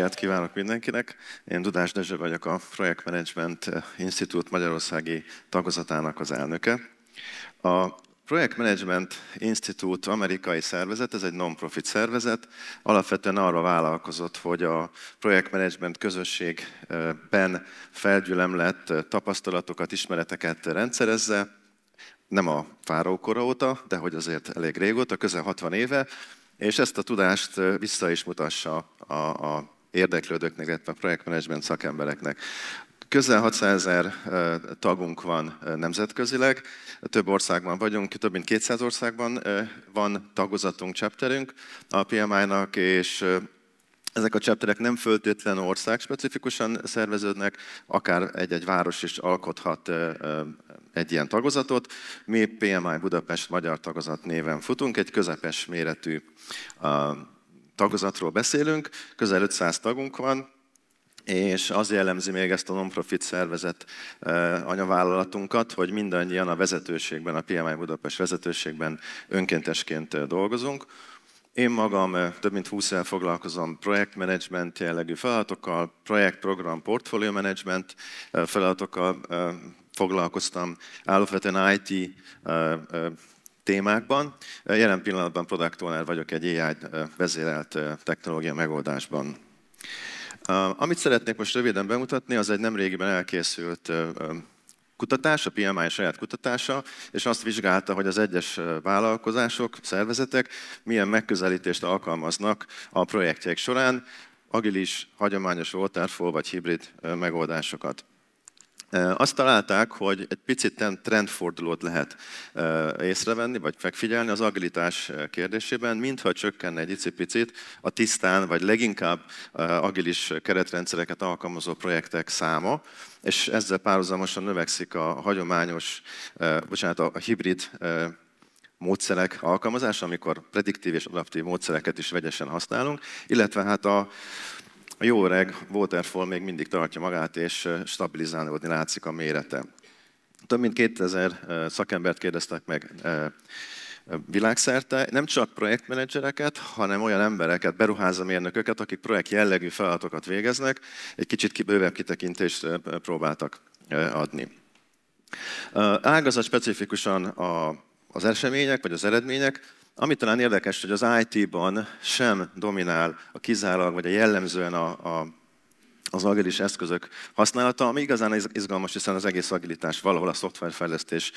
reggelt kívánok mindenkinek! Én Dudás Dezső vagyok, a Project Management eh, Institute Magyarországi tagozatának az elnöke. A Project Management Institute amerikai szervezet, ez egy non-profit szervezet, alapvetően arra vállalkozott, hogy a Project Management közösségben felgyülemlett eh, tapasztalatokat, ismereteket rendszerezze, nem a fárókora óta, de hogy azért elég régóta, közel 60 éve, és ezt a tudást eh, vissza is mutassa a, a érdeklődőknek, illetve a projektmenedzsment szakembereknek. Közel 600 ezer tagunk van nemzetközileg, több országban vagyunk, több mint 200 országban van tagozatunk, chapterünk a PMI-nak, és ezek a chapterek nem föltétlen ország specifikusan szerveződnek, akár egy-egy város is alkothat egy ilyen tagozatot. Mi PMI Budapest Magyar Tagozat néven futunk, egy közepes méretű tagozatról beszélünk, közel 500 tagunk van, és az jellemzi még ezt a non-profit szervezet anyavállalatunkat, hogy mindannyian a vezetőségben, a PMI Budapest vezetőségben önkéntesként dolgozunk. Én magam több mint 20 el foglalkozom projektmenedzsment jellegű feladatokkal, projektprogram, portfólió menedzsment feladatokkal foglalkoztam, alapvetően IT témákban. Jelen pillanatban Product Owner vagyok egy AI vezérelt technológia megoldásban. Amit szeretnék most röviden bemutatni, az egy nemrégiben elkészült kutatás, a PMI saját kutatása, és azt vizsgálta, hogy az egyes vállalkozások, szervezetek milyen megközelítést alkalmaznak a projektjeik során, agilis, hagyományos, waterfall vagy hibrid megoldásokat. Azt találták, hogy egy picit trendfordulót lehet észrevenni, vagy megfigyelni az agilitás kérdésében, mintha csökkenne egy icipicit a tisztán, vagy leginkább agilis keretrendszereket alkalmazó projektek száma, és ezzel párhuzamosan növekszik a hagyományos, bocsánat, a hibrid módszerek alkalmazása, amikor prediktív és adaptív módszereket is vegyesen használunk, illetve hát a a jó öreg waterfall még mindig tartja magát, és stabilizálódni látszik a mérete. Több mint 2000 szakembert kérdeztek meg világszerte, nem csak projektmenedzsereket, hanem olyan embereket, beruházamérnököket, akik projekt jellegű feladatokat végeznek, egy kicsit bővebb kitekintést próbáltak adni. Ágazat specifikusan a, az események vagy az eredmények, ami talán érdekes, hogy az IT-ban sem dominál a kizárólag, vagy a jellemzően a, a az agilis eszközök használata, ami igazán izgalmas, hiszen az egész agilitás valahol a szoftverfejlesztés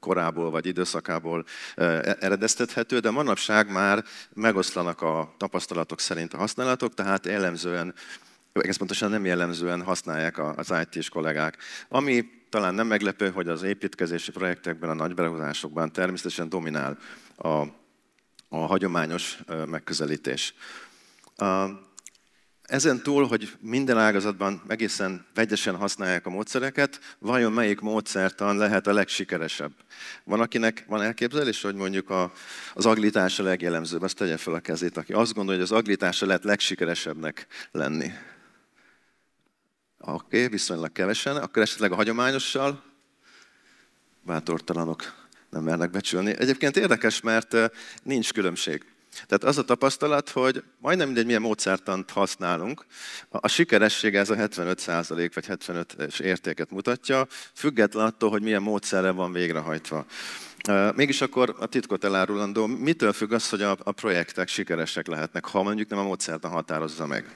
korából vagy időszakából e-, eredeztethető, de manapság már megoszlanak a tapasztalatok szerint a használatok, tehát jellemzően, egész pontosan nem jellemzően használják az IT-s kollégák. Ami talán nem meglepő, hogy az építkezési projektekben, a nagy beruházásokban természetesen dominál a, a hagyományos megközelítés. Ezen túl, hogy minden ágazatban egészen vegyesen használják a módszereket, vajon melyik módszertan lehet a legsikeresebb? Van, akinek van elképzelés, hogy mondjuk a, az aglítás a legjellemzőbb, azt tegye fel a kezét, aki azt gondolja, hogy az aglítása lehet legsikeresebbnek lenni. Oké, okay, viszonylag kevesen, akkor esetleg a hagyományossal bátortalanok nem mernek becsülni. Egyébként érdekes, mert nincs különbség. Tehát az a tapasztalat, hogy majdnem mindegy, milyen módszertant használunk, a sikeressége ez a 75% vagy 75-es értéket mutatja, független attól, hogy milyen módszerre van végrehajtva. Mégis akkor a titkot elárulandó, mitől függ az, hogy a, a projektek sikeresek lehetnek, ha mondjuk nem a módszertan határozza meg?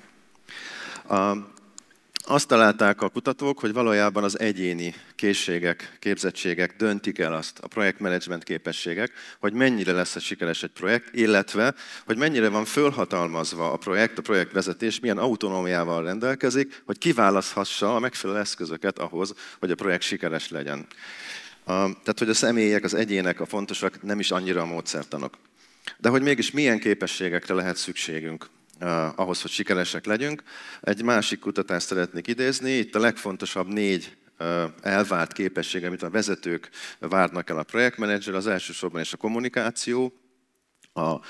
azt találták a kutatók, hogy valójában az egyéni készségek, képzettségek döntik el azt, a projektmenedzsment képességek, hogy mennyire lesz sikeres egy projekt, illetve hogy mennyire van fölhatalmazva a projekt, a projektvezetés, milyen autonómiával rendelkezik, hogy kiválaszthassa a megfelelő eszközöket ahhoz, hogy a projekt sikeres legyen. tehát, hogy a személyek, az egyének a fontosak, nem is annyira a módszertanok. De hogy mégis milyen képességekre lehet szükségünk ahhoz, hogy sikeresek legyünk. Egy másik kutatást szeretnék idézni, itt a legfontosabb négy elvárt képesség, amit a vezetők várnak el a projektmenedzser, az elsősorban is a kommunikáció, a,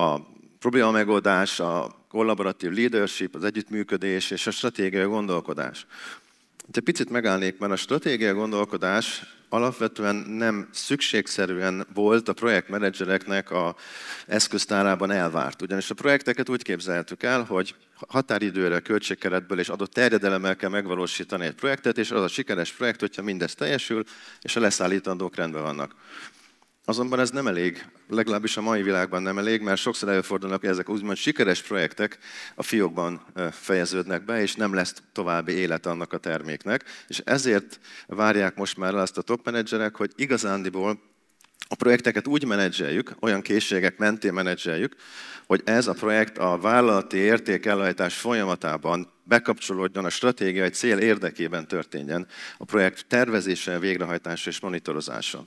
a probléma megoldás, a kollaboratív leadership, az együttműködés és a stratégiai gondolkodás. Itt egy picit megállnék, mert a stratégiai gondolkodás alapvetően nem szükségszerűen volt a projektmenedzsereknek a eszköztárában elvárt. Ugyanis a projekteket úgy képzeltük el, hogy határidőre, költségkeretből és adott terjedelemmel kell megvalósítani egy projektet, és az a sikeres projekt, hogyha mindez teljesül, és a leszállítandók rendben vannak. Azonban ez nem elég, legalábbis a mai világban nem elég, mert sokszor előfordulnak ezek úgymond sikeres projektek a fiókban fejeződnek be, és nem lesz további élet annak a terméknek. És ezért várják most már el azt a top menedzserek, hogy igazándiból a projekteket úgy menedzseljük, olyan készségek mentén menedzseljük, hogy ez a projekt a vállalati értékelhajtás folyamatában bekapcsolódjon a stratégiai cél érdekében történjen a projekt tervezése, végrehajtása és monitorozása.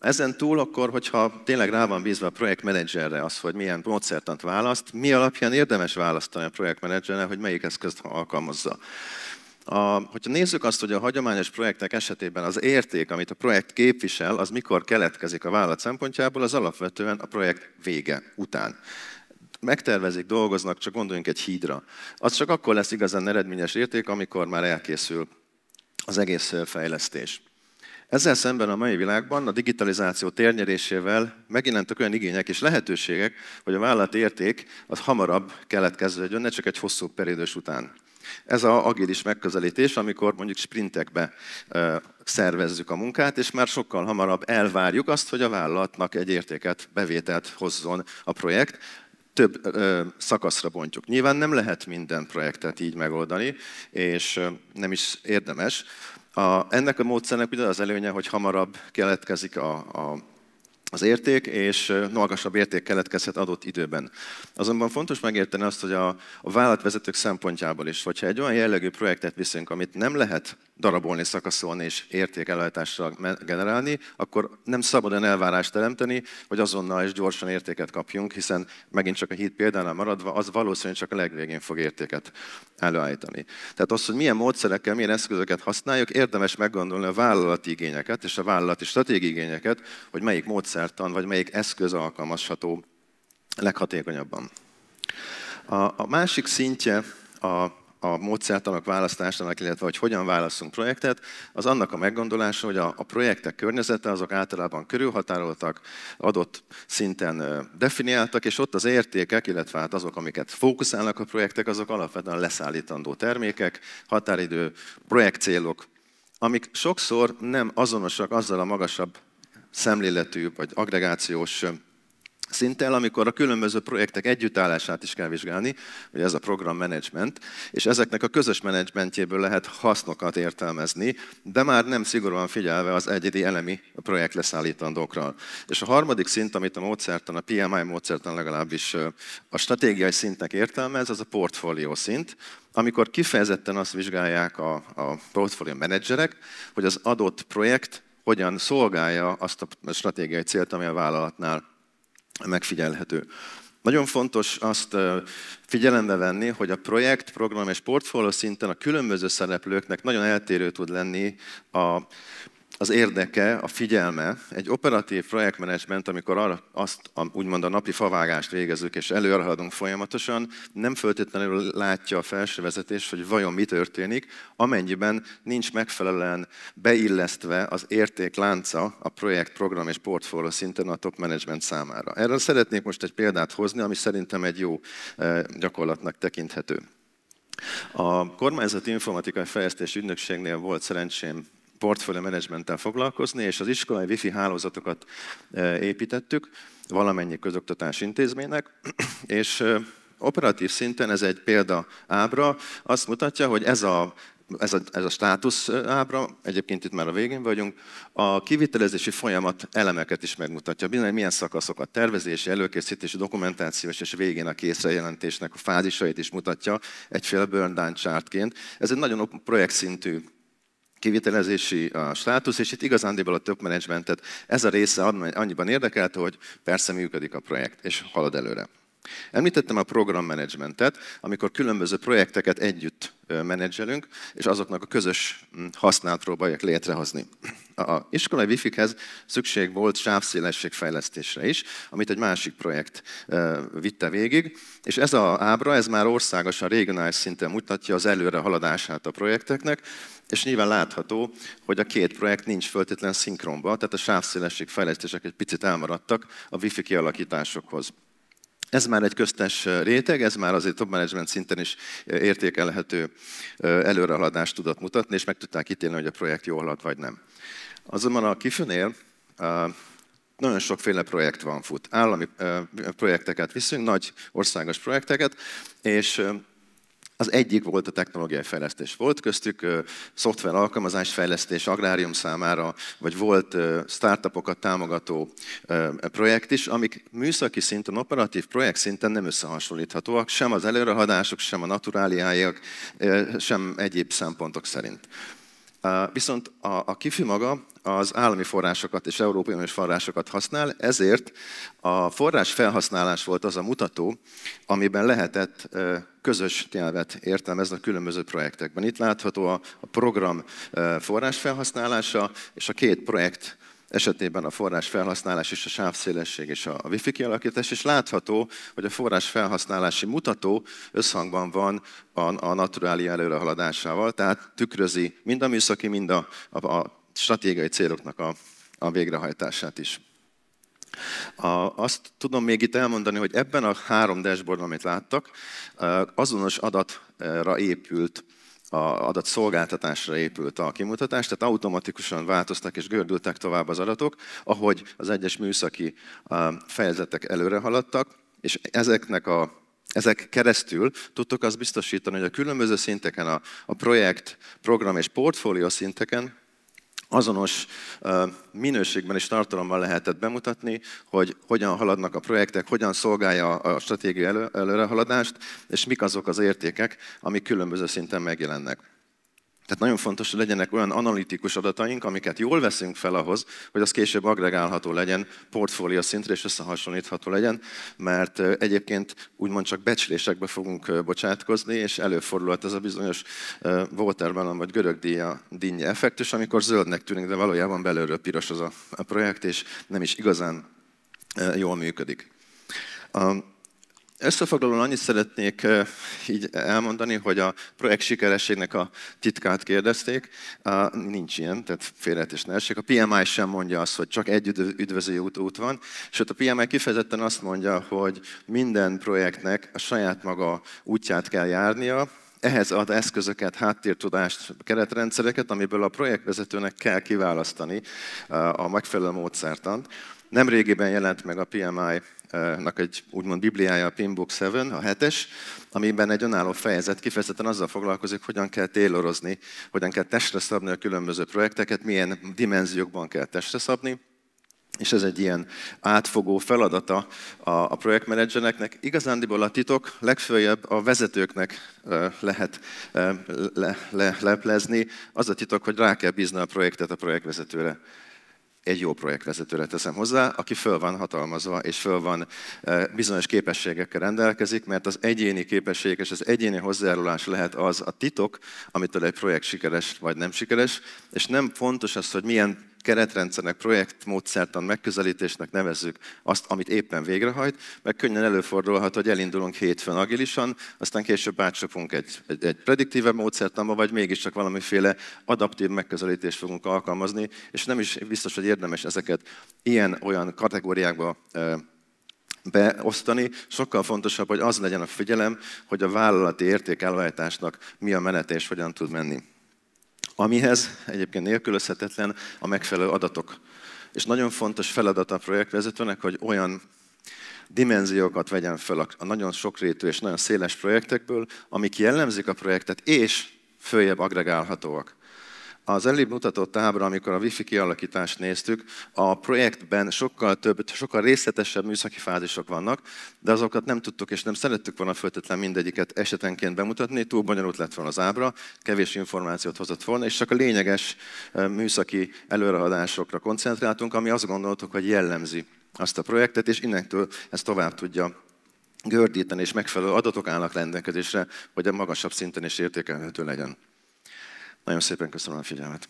Ezen túl akkor, hogyha tényleg rá van bízva a projektmenedzserre az, hogy milyen módszertant választ, mi alapján érdemes választani a projektmenedzserre, hogy melyik eszközt alkalmazza. A, hogyha nézzük azt, hogy a hagyományos projektek esetében az érték, amit a projekt képvisel, az mikor keletkezik a vállalat szempontjából, az alapvetően a projekt vége után megtervezik, dolgoznak, csak gondoljunk egy hídra. Az csak akkor lesz igazán eredményes érték, amikor már elkészül az egész fejlesztés. Ezzel szemben a mai világban a digitalizáció térnyerésével megjelentek olyan igények és lehetőségek, hogy a vállalati érték az hamarabb keletkeződjön, ne csak egy hosszú periódus után. Ez a agilis megközelítés, amikor mondjuk sprintekbe szervezzük a munkát, és már sokkal hamarabb elvárjuk azt, hogy a vállalatnak egy értéket, bevételt hozzon a projekt, több ö, szakaszra bontjuk. Nyilván nem lehet minden projektet így megoldani, és ö, nem is érdemes, a, ennek a módszernek ugye az előnye, hogy hamarabb keletkezik a, a, az érték, és magasabb érték keletkezhet adott időben. Azonban fontos megérteni azt, hogy a, a vállalatvezetők szempontjából is, hogyha egy olyan jellegű projektet viszünk, amit nem lehet darabolni, szakaszolni és értékelőtással generálni, akkor nem szabad olyan elvárást teremteni, hogy azonnal és gyorsan értéket kapjunk, hiszen megint csak a hit példánál maradva, az valószínűleg csak a legvégén fog értéket előállítani. Tehát az, hogy milyen módszerekkel, milyen eszközöket használjuk, érdemes meggondolni a vállalati igényeket és a vállalati stratégi igényeket, hogy melyik módszertan vagy melyik eszköz alkalmazható leghatékonyabban. A, a másik szintje a a módszertanok választásának, illetve hogy hogyan válaszunk projektet, az annak a meggondolása, hogy a, a projektek környezete azok általában körülhatároltak, adott szinten definiáltak, és ott az értékek, illetve hát azok, amiket fókuszálnak a projektek, azok alapvetően leszállítandó termékek, határidő, projektcélok, amik sokszor nem azonosak azzal a magasabb szemléletű vagy agregációs szinten, amikor a különböző projektek együttállását is kell vizsgálni, ugye ez a program management, és ezeknek a közös menedzsmentjéből lehet hasznokat értelmezni, de már nem szigorúan figyelve az egyedi elemi projekt leszállítandókra. És a harmadik szint, amit a módszertan, a PMI módszertan legalábbis a stratégiai szintnek értelmez, az a portfólió szint, amikor kifejezetten azt vizsgálják a, a portfólió menedzserek, hogy az adott projekt hogyan szolgálja azt a stratégiai célt, ami a vállalatnál megfigyelhető. Nagyon fontos azt figyelembe venni, hogy a projekt, program és portfólió szinten a különböző szereplőknek nagyon eltérő tud lenni a az érdeke, a figyelme. Egy operatív projektmenedzsment, amikor arra, azt a, úgymond a napi favágást végezzük, és előrehaladunk folyamatosan, nem föltétlenül látja a felső vezetés, hogy vajon mi történik, amennyiben nincs megfelelően beillesztve az érték lánca a projekt, program és portfólió szinten a top management számára. Erről szeretnék most egy példát hozni, ami szerintem egy jó e, gyakorlatnak tekinthető. A kormányzati informatikai fejlesztés ügynökségnél volt szerencsém portfólió menedzsmenttel foglalkozni, és az iskolai wifi hálózatokat e, építettük valamennyi közoktatás intézménynek, és e, operatív szinten ez egy példa ábra, azt mutatja, hogy ez a ez a, ez a státusz e, ábra, egyébként itt már a végén vagyunk, a kivitelezési folyamat elemeket is megmutatja. Bizony, milyen szakaszokat tervezési, előkészítési, dokumentációs és végén a készrejelentésnek a fázisait is mutatja egyféle burn down chartként. Ez egy nagyon projekt szintű kivitelezési a státusz, és itt igazándiból a több menedzsmentet ez a része annyiban érdekelte, hogy persze működik a projekt, és halad előre. Említettem a programmenedzsmentet, amikor különböző projekteket együtt menedzselünk, és azoknak a közös használt próbáljuk létrehozni. A iskolai wi hez szükség volt sávszélességfejlesztésre is, amit egy másik projekt vitte végig, és ez a ábra, ez már országosan, regionális szinten mutatja az előre haladását a projekteknek, és nyilván látható, hogy a két projekt nincs föltétlen szinkronban, tehát a sávszélességfejlesztések egy picit elmaradtak a wifi kialakításokhoz. Ez már egy köztes réteg, ez már azért top management szinten is értékelhető előrehaladást tudott mutatni, és meg tudták ítélni, hogy a projekt jól halad vagy nem. Azonban a kifőnél nagyon sokféle projekt van fut. Állami projekteket viszünk, nagy országos projekteket, és az egyik volt a technológiai fejlesztés. Volt köztük szoftver alkalmazás fejlesztés agrárium számára, vagy volt startupokat támogató projekt is, amik műszaki szinten, operatív projekt szinten nem összehasonlíthatóak, sem az előrehadások, sem a naturáliáiak, sem egyéb szempontok szerint. Viszont a, a KIFI maga az állami forrásokat és európai uniós forrásokat használ, ezért a forrás felhasználás volt az a mutató, amiben lehetett közös nyelvet értelmezni a különböző projektekben. Itt látható a, a program forrás felhasználása és a két projekt esetében a forrás felhasználás és a sávszélesség és a wifi kialakítás, és látható, hogy a forrás felhasználási mutató összhangban van a, a naturáli előrehaladásával, tehát tükrözi mind a műszaki, mind a, a, a stratégiai céloknak a, a végrehajtását is. A, azt tudom még itt elmondani, hogy ebben a három dashboardban, amit láttak, azonos adatra épült a adat szolgáltatásra épült a kimutatás, tehát automatikusan változtak és gördültek tovább az adatok, ahogy az egyes műszaki fejezetek előre haladtak, és ezeknek a ezek keresztül tudtuk azt biztosítani, hogy a különböző szinteken, a, a projekt, program és portfólió szinteken azonos minőségben és tartalommal lehetett bemutatni, hogy hogyan haladnak a projektek, hogyan szolgálja a stratégia elő, előrehaladást, és mik azok az értékek, amik különböző szinten megjelennek. Tehát nagyon fontos, hogy legyenek olyan analitikus adataink, amiket jól veszünk fel ahhoz, hogy az később agregálható legyen, portfólió szintre és összehasonlítható legyen, mert egyébként úgymond csak becslésekbe fogunk bocsátkozni, és előfordulhat ez a bizonyos Watermelon vagy görög díja, dinnye effektus, amikor zöldnek tűnik, de valójában belőről piros az a, projekt, és nem is igazán jól működik. Összefoglalóan annyit szeretnék így elmondani, hogy a projekt sikerességnek a titkát kérdezték. Nincs ilyen, tehát félretés ne esik. A PMI sem mondja azt, hogy csak egy üdvözlő út, út van, sőt a PMI kifejezetten azt mondja, hogy minden projektnek a saját maga útját kell járnia, ehhez ad eszközöket, háttértudást, keretrendszereket, amiből a projektvezetőnek kell kiválasztani a megfelelő módszertant. Nemrégiben jelent meg a PMI nak egy úgymond bibliája, a Pinbook 7, a hetes, amiben egy önálló fejezet kifejezetten azzal foglalkozik, hogyan kell télorozni, hogyan kell testre szabni a különböző projekteket, milyen dimenziókban kell testre szabni, és ez egy ilyen átfogó feladata a, a projektmenedzsereknek. Igazándiból a titok legfőjebb a vezetőknek lehet le, le, leplezni. Az a titok, hogy rá kell bízni a projektet a projektvezetőre egy jó projektvezetőre teszem hozzá, aki föl van hatalmazva, és föl van eh, bizonyos képességekkel rendelkezik, mert az egyéni képesség és az egyéni hozzájárulás lehet az a titok, amitől egy projekt sikeres vagy nem sikeres, és nem fontos az, hogy milyen keretrendszernek, projektmódszertan megközelítésnek nevezzük azt, amit éppen végrehajt, mert könnyen előfordulhat, hogy elindulunk hétfőn agilisan, aztán később átcsapunk egy, egy, egy prediktívebb módszertanba, vagy mégiscsak valamiféle adaptív megközelítést fogunk alkalmazni, és nem is biztos, hogy érdemes ezeket ilyen-olyan kategóriákba beosztani. Sokkal fontosabb, hogy az legyen a figyelem, hogy a vállalati értékelváltásnak mi a menet és hogyan tud menni amihez egyébként nélkülözhetetlen a megfelelő adatok. És nagyon fontos feladat a projektvezetőnek, hogy olyan dimenziókat vegyen fel a nagyon sokrétű és nagyon széles projektekből, amik jellemzik a projektet, és följebb agregálhatóak. Az előbb mutatott ábra, amikor a wifi kialakítást néztük, a projektben sokkal több, sokkal részletesebb műszaki fázisok vannak, de azokat nem tudtuk és nem szerettük volna föltetlen mindegyiket esetenként bemutatni, túl bonyolult lett volna az ábra, kevés információt hozott volna, és csak a lényeges műszaki előrehadásokra koncentráltunk, ami azt gondoltuk, hogy jellemzi azt a projektet, és innentől ezt tovább tudja gördíteni, és megfelelő adatok állnak rendelkezésre, hogy a magasabb szinten is értékelhető legyen. Nagyon szépen köszönöm a figyelmet.